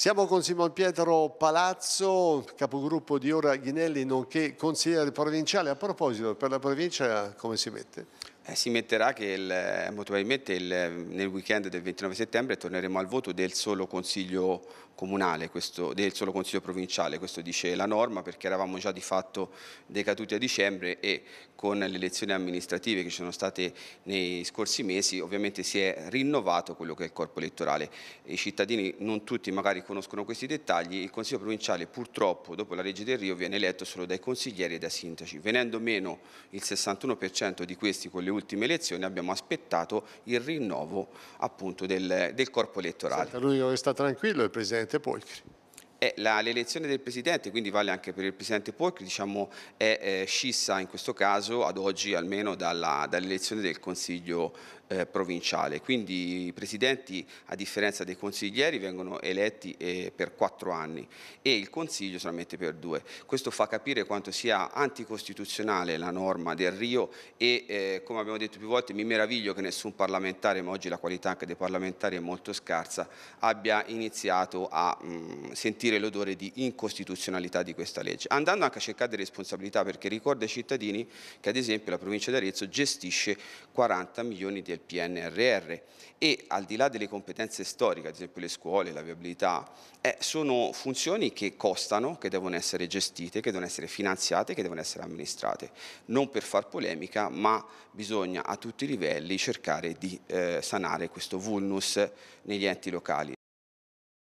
Siamo con Simon Pietro Palazzo, capogruppo di Ora Ghinelli, nonché consigliere provinciale. A proposito, per la provincia come si mette? eh, si metterà che il, eh, molto probabilmente il, eh, nel weekend del 29 settembre torneremo al voto del solo consiglio comunale, questo, del solo consiglio provinciale, questo dice la norma perché eravamo già di fatto decaduti a dicembre e con le elezioni amministrative che ci sono state nei scorsi mesi ovviamente si è rinnovato quello che è il corpo elettorale. I cittadini non tutti magari conoscono questi dettagli, il consiglio provinciale purtroppo dopo la legge del Rio viene eletto solo dai consiglieri e dai sindaci, venendo meno il 61% di questi con le ultime elezioni abbiamo aspettato il rinnovo appunto del, del corpo elettorale. Senta, lui sta tranquillo il Presidente Polcri la, l'elezione del Presidente, quindi vale anche per il Presidente Polk, diciamo, è eh, scissa in questo caso ad oggi almeno dalla, dall'elezione del Consiglio eh, provinciale. Quindi i Presidenti, a differenza dei consiglieri, vengono eletti eh, per quattro anni e il Consiglio solamente per due. Questo fa capire quanto sia anticostituzionale la norma del Rio e, eh, come abbiamo detto più volte, mi meraviglio che nessun parlamentare, ma oggi la qualità anche dei parlamentari è molto scarsa, abbia iniziato a mh, mm, sentire sentire l'odore di incostituzionalità di questa legge, andando anche a cercare delle responsabilità perché ricorda ai cittadini che ad esempio la provincia di Arezzo gestisce 40 milioni del PNRR e al di là delle competenze storiche, ad esempio le scuole, la viabilità, eh, sono funzioni che costano, che devono essere gestite, che devono essere finanziate, che devono essere amministrate, non per far polemica ma bisogna a tutti i livelli cercare di eh, sanare questo vulnus negli enti locali.